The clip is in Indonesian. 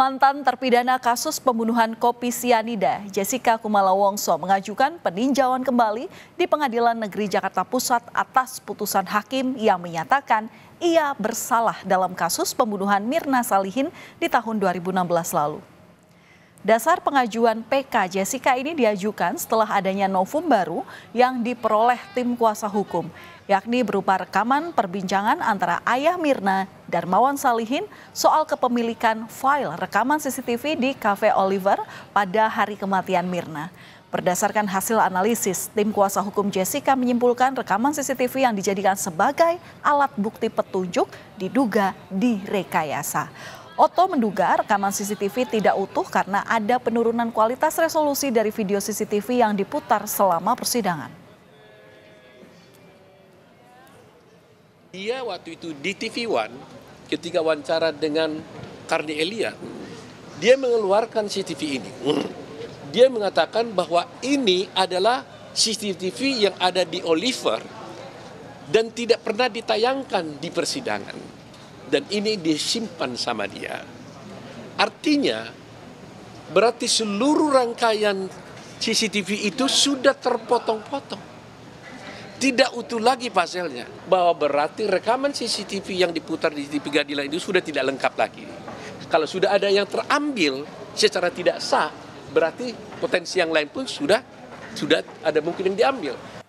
Mantan terpidana kasus pembunuhan kopi sianida, Jessica Kumala Wongso mengajukan peninjauan kembali di Pengadilan Negeri Jakarta Pusat atas putusan hakim yang menyatakan ia bersalah dalam kasus pembunuhan Mirna Salihin di tahun 2016 lalu. Dasar pengajuan PK Jessica ini diajukan setelah adanya novum baru yang diperoleh tim kuasa hukum, yakni berupa rekaman perbincangan antara ayah Mirna Darmawan Salihin soal kepemilikan file rekaman CCTV di Cafe Oliver pada hari kematian Mirna. Berdasarkan hasil analisis, tim kuasa hukum Jessica menyimpulkan rekaman CCTV yang dijadikan sebagai alat bukti petunjuk diduga direkayasa. Otto menduga rekaman CCTV tidak utuh karena ada penurunan kualitas resolusi dari video CCTV yang diputar selama persidangan. Dia waktu itu di TV One ketika wawancara dengan Karni Elia, dia mengeluarkan CCTV ini. Dia mengatakan bahwa ini adalah CCTV yang ada di Oliver dan tidak pernah ditayangkan di persidangan. Dan ini disimpan sama dia. Artinya, berarti seluruh rangkaian CCTV itu sudah terpotong-potong tidak utuh lagi pasalnya bahwa berarti rekaman CCTV yang diputar di TV Gadila itu sudah tidak lengkap lagi. Kalau sudah ada yang terambil secara tidak sah, berarti potensi yang lain pun sudah sudah ada mungkin yang diambil.